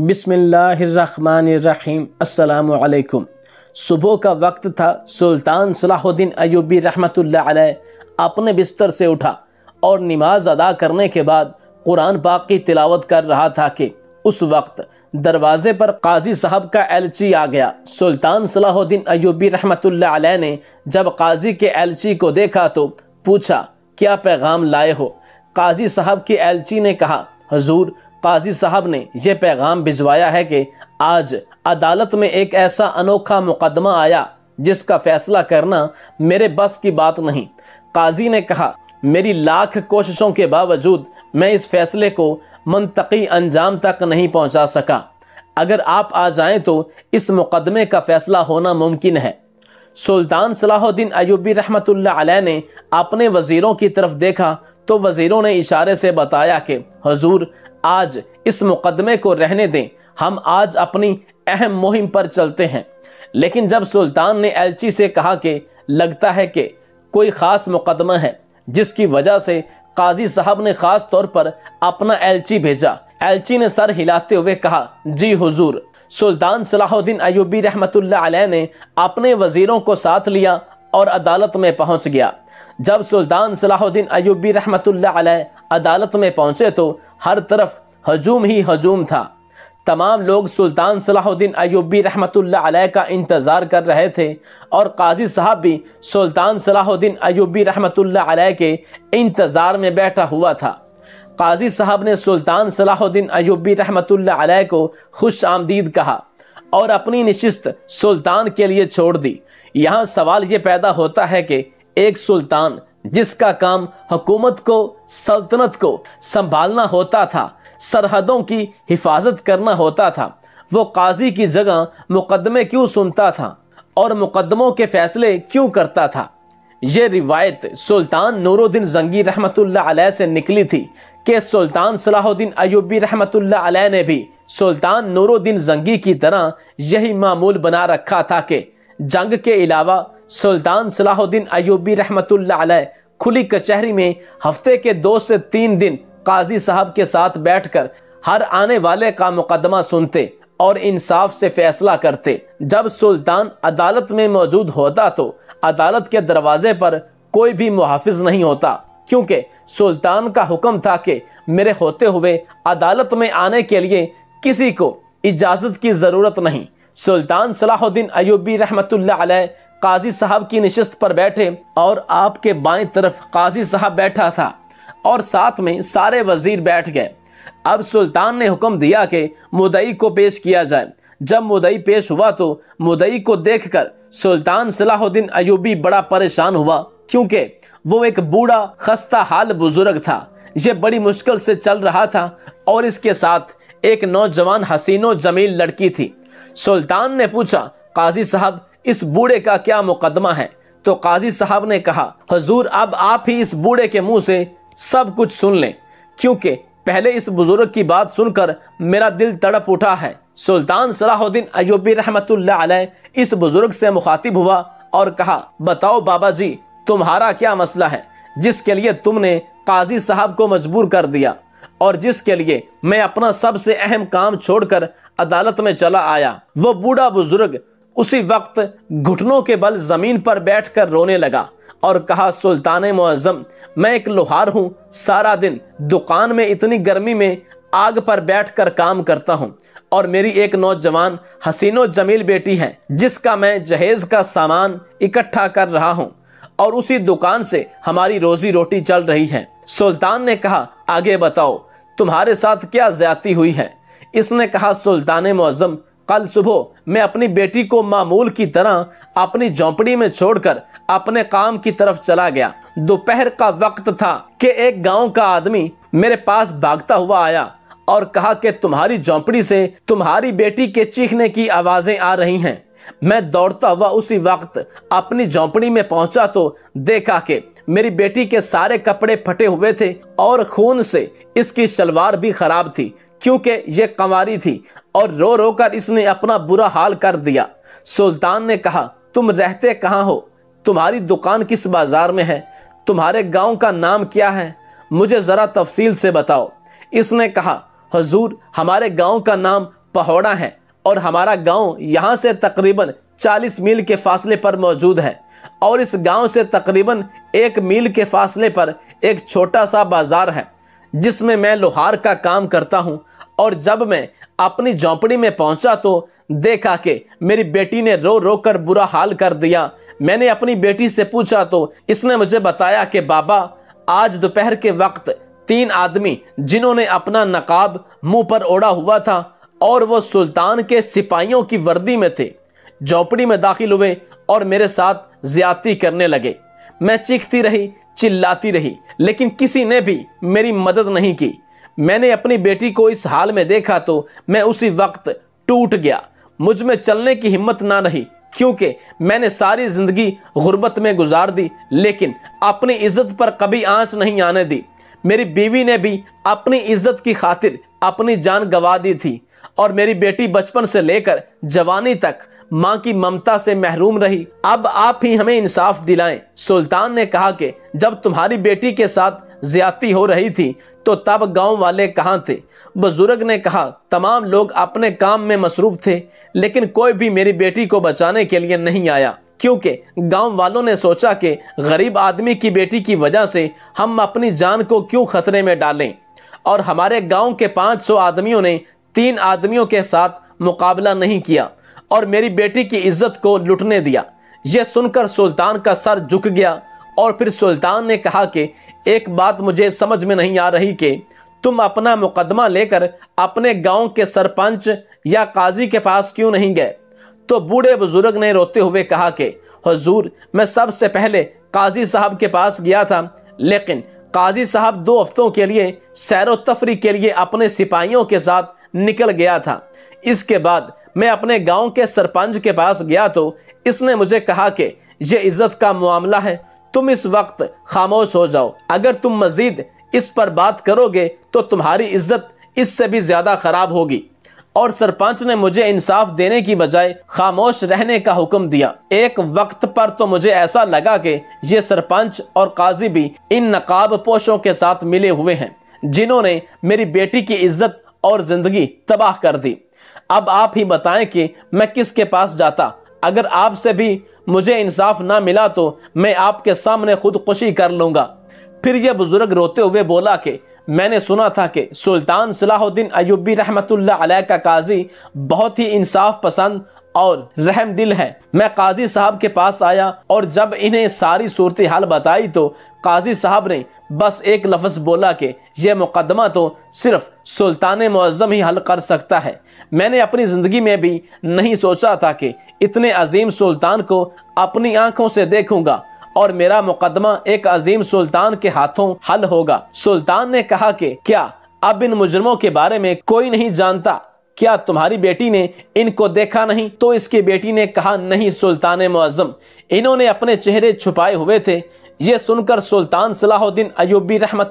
बिसमीम अलैक्म सुबह का वक्त था सुल्तान सलाहुद्दीन अयूबी रहमत अपने बिस्तर से उठा और नमाज अदा करने के बाद कुरान पाक की तिलावत कर रहा था कि उस वक्त दरवाजे पर काजी साहब का एलची आ गया सुल्तान सलाहुद्दीन अयूबी रहमत ने जब काजी के एलची को देखा तो पूछा क्या पैगाम लाए हो काजी साहब की एलची ने कहा हजूर काजी साहब ने यह पैगाम भिजवाया है कि आज अदालत में एक ऐसा अनोखा मुकदमा आया जिसका फैसला करना मेरे बस की बात नहीं काजी ने कहा मेरी लाख कोशिशों के बावजूद मैं इस फैसले को मनतकी अंजाम तक नहीं पहुंचा सका अगर आप आ जाएं तो इस मुकदमे का फैसला होना मुमकिन है सुल्तान सलाहुद्दीन अयूबी रहमत ने अपने वज़ीरों की तरफ देखा तो वज़ीरों ने इशारे से बताया कि हजूर आज इस मुकदमे को रहने दें हम आज अपनी अहम मुहिम पर चलते हैं लेकिन जब सुल्तान ने एलची से कहा कि लगता है कि कोई ख़ास मुकदमा है जिसकी वजह से काजी साहब ने ख़ास तौर पर अपना एलची भेजा एलची ने सर हिलाते हुए कहा जी हुजूर सुल्तान सलाहुद्दीन अयूबी रहमत ने अपने वजीरों को साथ लिया और अदालत में पहुंच गया जब सुल्तान सलाहुद्दीन अयूबी रहमत अदालत में पहुंचे तो हर तरफ हजूम ही हजूम था तमाम लोग सुल्तान सलाहुद्दीन अयूबी रहमत का इंतज़ार कर रहे थे और काजी साहब भी सुल्तान सलाहुद्दीन अयूबी रहमत के इंतज़ार में बैठा हुआ था काजी साहब ने सुल्तान सलाहुद्दीन अयुबी रहमत को खुश आमदीद कहा और अपनी निश्चित सुल्तान के लिए छोड़ दी यहाँ सवाल ये पैदा होता है कि एक सुल्तान जिसका काम हुकूमत को सल्तनत को संभालना होता था सरहदों की हिफाजत करना होता था वो काजी की जगह मुकदमे क्यों सुनता था और मुकदमों के फैसले क्यों करता था ये रिवायत सुल्तान नूरुद्दीन जंगी रहमत से निकली थी कि सुल्तान सलाहुद्दीन अयूबी रहमत ने भी सुल्तान नूरुद्दीन जंगी की तरह यही मामूल बना रखा था कि जंग के अलावा सुल्तान सलाहुद्दीन अयूबी रहमत खुली कचहरी में हफ्ते के दो से तीन दिन काजी साहब के साथ बैठकर हर आने वाले का मुकदमा सुनते और इंसाफ से फैसला करते जब सुल्तान अदालत में मौजूद होता तो अदालत के दरवाजे पर कोई भी मुहाफिज नहीं होता क्योंकि सुल्तान का हुक्म था कि मेरे होते हुए अदालत में आने के लिए किसी को इजाज़त की ज़रूरत नहीं सुल्तान सलाहुद्दीन अयूबी रहमत काजी साहब की नशस्त पर बैठे और आपके बाएं तरफ काजी साहब बैठा था और साथ में सारे वजीर बैठ गए अब सुल्तान ने हुक्म दिया कि मुदई को पेश किया जाए जब मुदई पेश हुआ तो मुदई को देखकर सुल्तान सलाहुद्दीन अयूबी बड़ा परेशान हुआ क्योंकि वो एक बूढ़ा खस्ता हाल बुजुर्ग था ये बड़ी मुश्किल से चल रहा था और इसके साथ एक नौजवान हसीनो जमील लड़की थी सुल्तान ने पूछा काजी साहब इस बूढ़े का क्या मुकदमा है तो काजी साहब ने कहा हजूर अब आप ही इस बूढ़े के मुंह से सब कुछ सुन लें क्योंकि पहले इस बुजुर्ग की बात सुनकर मेरा दिल तड़प उठा है सुल्तान सलाहुद्दीन अयोबी रहमतुल्लाह इस बुजुर्ग से मुखातिब हुआ और कहा बताओ बाबा जी तुम्हारा क्या मसला है जिसके लिए तुमने काजी साहब को मजबूर कर दिया और जिसके लिए मैं अपना सबसे अहम काम छोड़कर अदालत में चला आया वो बूढ़ा बुजुर्ग उसी वक्त घुटनों के बल जमीन पर बैठकर रोने लगा और कहा सुल्तान मुआजम मैं एक लोहार हूँ सारा दिन दुकान में इतनी गर्मी में आग पर बैठकर काम करता हूँ और मेरी एक नौजवान हसीनो जमील बेटी है जिसका मैं जहेज का सामान इकट्ठा कर रहा हूँ और उसी दुकान से हमारी रोजी रोटी चल रही है सुल्तान ने कहा आगे बताओ तुम्हारे साथ क्या ज्यादा हुई है इसने कहा सुल्तान मुआजम कल सुबह मैं अपनी बेटी को मामूल की तरह अपनी झोंपड़ी में छोड़कर अपने काम की तरफ चला गया दोपहर का वक्त था कि एक गांव का आदमी मेरे पास भागता हुआ आया और कहा कि तुम्हारी झोंपड़ी से तुम्हारी बेटी के चीखने की आवाजें आ रही हैं मैं दौड़ता हुआ उसी वक्त अपनी झोंपड़ी में पहुंचा तो देखा कि मेरी बेटी के सारे कपड़े फटे हुए थे और खून से इसकी शलवार भी खराब थी क्योंकि ये कंवारी थी और रो रो कर इसने अपना बुरा हाल कर दिया सुल्तान ने कहा तुम रहते कहाँ हो तुम्हारी दुकान किस बाजार में है तुम्हारे गांव का नाम क्या है मुझे ज़रा तफसील से बताओ इसने कहा हजूर हमारे गांव का नाम पहोड़ा है और हमारा गांव यहां से तकरीबन 40 मील के फासले पर मौजूद है और इस गांव से तकरीबन एक मील के फासले पर एक छोटा सा बाज़ार है जिसमें मैं लोहार का काम करता हूं और जब मैं अपनी झोंपड़ी में पहुंचा तो देखा कि मेरी बेटी ने रो रो कर बुरा हाल कर दिया मैंने अपनी बेटी से पूछा तो इसने मुझे बताया कि बाबा आज दोपहर के वक्त तीन आदमी जिन्होंने अपना नकाब मुंह पर ओढ़ा हुआ था और वो सुल्तान के सिपाहियों की वर्दी में थे झोपड़ी में दाखिल हुए और मेरे साथ ज्यादा करने लगे मैं चीखती रही चिल्लाती रही लेकिन किसी ने भी मेरी मदद नहीं की मैंने अपनी बेटी को इस हाल में देखा तो मैं उसी वक्त टूट गया मुझ में चलने की हिम्मत ना रही क्योंकि मैंने सारी ज़िंदगी गुर्बत में गुजार दी लेकिन अपनी इज्जत पर कभी आंच नहीं आने दी मेरी बीवी ने भी अपनी इज्जत की खातिर अपनी जान गंवा दी थी और मेरी बेटी बचपन से लेकर जवानी तक माँ की ममता से महरूम रही अब आप ही हमें इंसाफ दिलाएं सुल्तान ने कहा कि जब तुम्हारी बेटी के साथ ज्यादती हो रही थी तो तब गांव वाले कहाँ थे बुजुर्ग ने कहा तमाम लोग अपने काम में मसरूफ थे लेकिन कोई भी मेरी बेटी को बचाने के लिए नहीं आया क्योंकि गांव वालों ने सोचा कि गरीब आदमी की बेटी की वजह से हम अपनी जान को क्यों खतरे में डालें और हमारे गांव के 500 आदमियों ने तीन आदमियों के साथ मुकाबला नहीं किया और मेरी बेटी की इज्जत को लुटने दिया यह सुनकर सुल्तान का सर झुक गया और फिर सुल्तान ने कहा कि एक बात मुझे समझ में नहीं आ रही कि तुम अपना मुकदमा लेकर अपने गांव के सरपंच या काजी के पास क्यों नहीं गए तो बूढ़े बुजुर्ग ने रोते हुए कहा कि हजूर मैं सबसे पहले काजी साहब के पास गया था लेकिन काजी साहब दो हफ्तों के लिए सैर तफरी के लिए अपने सिपाहियों के साथ निकल गया था इसके बाद मैं अपने गांव के सरपंच के पास गया तो इसने मुझे कहा कि ये इज्जत का मामला है तुम इस वक्त खामोश हो जाओ अगर तुम मजीद इस पर बात करोगे तो तुम्हारी इज्जत इससे भी ज्यादा खराब होगी और सरपंच ने मुझे इंसाफ देने की बजाय खामोश रहने का हुक्म दिया एक वक्त पर तो मुझे ऐसा लगा कि ये सरपंच और काजी भी इन नकाब पोशों के साथ मिले हुए हैं जिन्होंने मेरी बेटी की इज्जत और जिंदगी तबाह कर दी अब आप ही बताएं कि मैं किसके पास जाता अगर आपसे भी मुझे इंसाफ ना मिला तो मैं आपके सामने खुदकुशी कर लूंगा फिर यह बुजुर्ग रोते हुए बोला कि मैंने सुना था कि सुल्तान सलाहुद्दीन अयूबी रहमतुल्लाह अलैह का काजी बहुत ही इंसाफ पसंद और रहम दिल है मैं काजी साहब के पास आया और जब इन्हें सारी सूरत हाल बताई तो काजी साहब ने बस एक लफ्ज़ बोला कि यह मुकदमा तो सिर्फ सुल्तान मुज़म ही हल कर सकता है मैंने अपनी ज़िंदगी में भी नहीं सोचा था कि इतने अजीम सुल्तान को अपनी आंखों से देखूंगा और मेरा मुकदमा एक अजीम सुल्तान के हाथों हल होगा सुल्तान ने कहा कि क्या अब इन मुजरमों के बारे में कोई नहीं जानता क्या तुम्हारी बेटी ने इनको देखा नहीं तो इसकी बेटी ने कहा नहीं सुल्तान मुआजम इन्होंने अपने चेहरे छुपाए हुए थे ये सुनकर सुल्तान सलाहुद्दीन अयुबी रहमत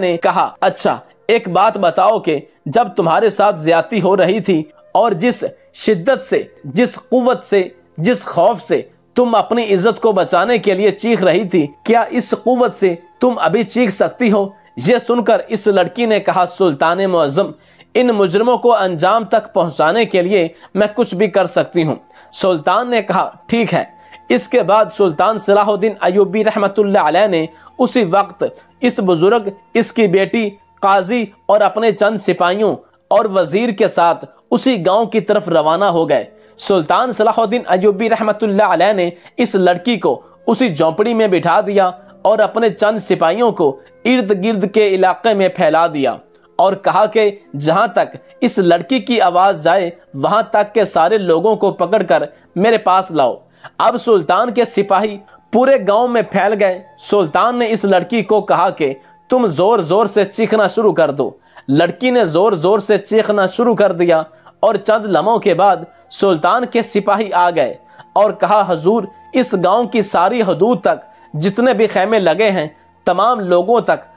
ने कहा अच्छा एक बात बताओ कि जब तुम्हारे साथ ज्यादा हो रही थी और जिस शिद्दत से जिस कुत से जिस खौफ से तुम अपनी इज्जत को बचाने के लिए चीख रही थी क्या इस कुत से तुम अभी चीख सकती हो यह सुनकर इस लड़की ने कहा सुल्तान मुआजम इन मुजरमों को अंजाम तक पहुंचाने के लिए मैं कुछ भी कर सकती हूं सुल्तान ने कहा ठीक है इसके बाद सुल्तान सलाहुद्दीन अयूबी रहमतुल्लाह ने उसी वक्त इस बुज़ुर्ग इसकी बेटी काजी और अपने चंद सिपाहियों और वजीर के साथ उसी गांव की तरफ रवाना हो गए सुल्तान सलाहुद्दीन अयूबी रहमतुल्लाह ने इस लड़की को उसी झोंपड़ी में बिठा दिया और अपने चंद सिपाहियों को इर्द गिर्द के इलाके में फैला दिया और कहा कि जहां तक इस लड़की की आवाज़ जाए वहां तक के सारे लोगों को पकड़कर मेरे पास लाओ अब सुल्तान के सिपाही पूरे गांव में फैल गए सुल्तान ने इस लड़की को कहा कि तुम जोर जोर से चीखना शुरू कर दो लड़की ने जोर जोर से चीखना शुरू कर दिया और चंद लम्हों के बाद सुल्तान के सिपाही आ गए और कहा हजूर इस गांव की सारी हदूद तक जितने भी खेमे लगे हैं तमाम लोगों तक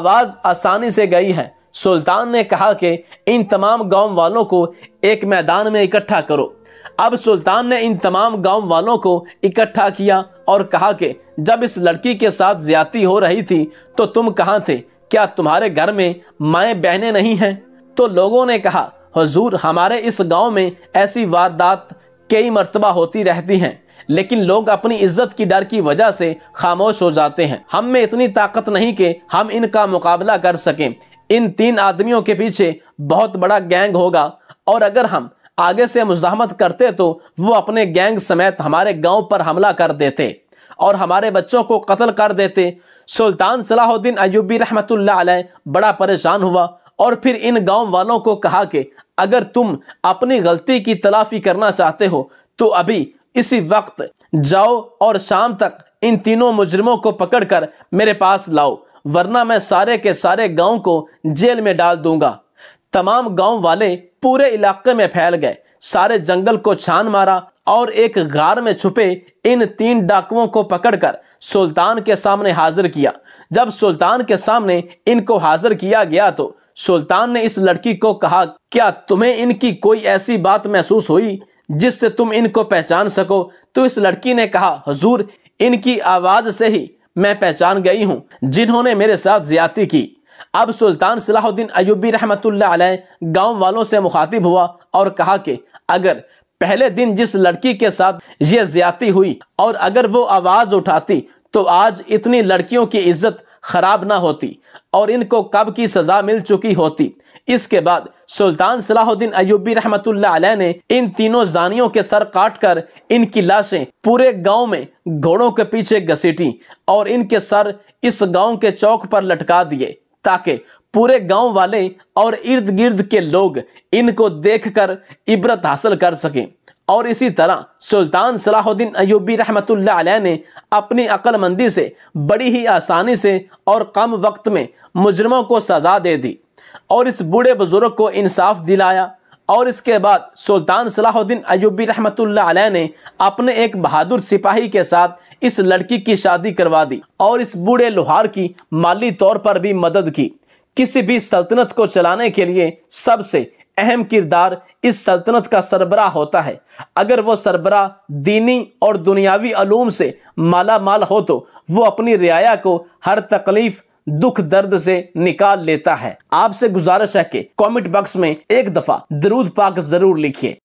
आवाज़ आसानी से गई है सुल्तान ने कहा कि इन तमाम गांव वालों को एक मैदान में इकट्ठा करो अब सुल्तान ने इन तमाम गांव वालों को इकट्ठा किया और कहा कि जब इस लड़की के साथ ज्यादा हो रही थी तो तुम कहाँ थे क्या तुम्हारे घर में माए बहने नहीं हैं तो लोगों ने कहा हजूर हमारे इस गांव में ऐसी वारदात कई मरतबा होती रहती हैं लेकिन लोग अपनी इज्जत की डर की वजह से खामोश हो जाते हैं हम में इतनी ताकत नहीं कि हम इनका मुकाबला कर सकें इन तीन आदमियों के पीछे बहुत बड़ा गैंग होगा और अगर हम आगे से मुजामत करते तो वो अपने गैंग समेत हमारे गांव पर हमला कर देते और हमारे बच्चों को कत्ल कर देते सुल्तान सलाहुद्दीन अयूबी रहमत बड़ा परेशान हुआ और फिर इन गांव वालों को कहा कि अगर तुम अपनी गलती की तलाफी करना चाहते हो तो अभी इसी वक्त जाओ और शाम तक इन तीनों मुजरमों को पकड़कर मेरे पास लाओ वरना मैं सारे के सारे गांव को जेल में डाल दूंगा तमाम गांव वाले पूरे इलाके में फैल गए सारे जंगल को छान मारा और एक गार में छुपे इन तीन डाकुओं को पकड़कर सुल्तान के सामने हाजिर किया जब सुल्तान के सामने इनको हाजिर किया गया तो सुल्तान ने इस लड़की को कहा क्या तुम्हें इनकी कोई ऐसी बात महसूस हुई जिससे तुम इनको पहचान सको तो इस लड़की ने कहा हजूर इनकी आवाज से ही मैं पहचान गई हूँ जिन्होंने मेरे साथ ज्यादा की अब सुल्तान सलाहुद्दीन अयुबी रहमत गाँव गांव वालों से मुखातिब हुआ और कहा कि अगर पहले दिन जिस लड़की के साथ ये ज्यादा हुई और अगर वो आवाज उठाती तो आज इतनी लड़कियों की इज्जत खराब ना होती और इनको कब की सज़ा मिल चुकी होती इसके बाद सुल्तान सलाहुद्दीन अयूबी रहमत ने इन तीनों जानियों के सर काट कर इनकी लाशें पूरे गांव में घोड़ों के पीछे घसीटी और इनके सर इस गांव के चौक पर लटका दिए ताकि पूरे गांव वाले और इर्द गिर्द के लोग इनको देखकर इब्रत हासिल कर सकें और इसी तरह सुल्तान सलाहुद्दीन अयूबी रहमत ने अपनी अक्लमंदी से बड़ी ही आसानी से और कम वक्त में मुजरमों को सज़ा दे दी और इस बूढ़े बुज़ुर्ग को इंसाफ दिलाया और इसके बाद सुल्तान सलाहुद्दीन अयूबी रहमत ने अपने एक बहादुर सिपाही के साथ इस लड़की की शादी करवा दी और इस बूढ़े लोहार की माली तौर पर भी मदद की किसी भी सल्तनत को चलाने के लिए सबसे अहम किरदार इस सल्तनत का सरबरा होता है अगर वो सरबरा दीनी और दुनियावी अलूम से माला माल हो तो वो अपनी रियाया को हर तकलीफ दुख दर्द से निकाल लेता है आपसे गुजारिश है कि कमेंट बॉक्स में एक दफा दरूद पाक जरूर लिखिए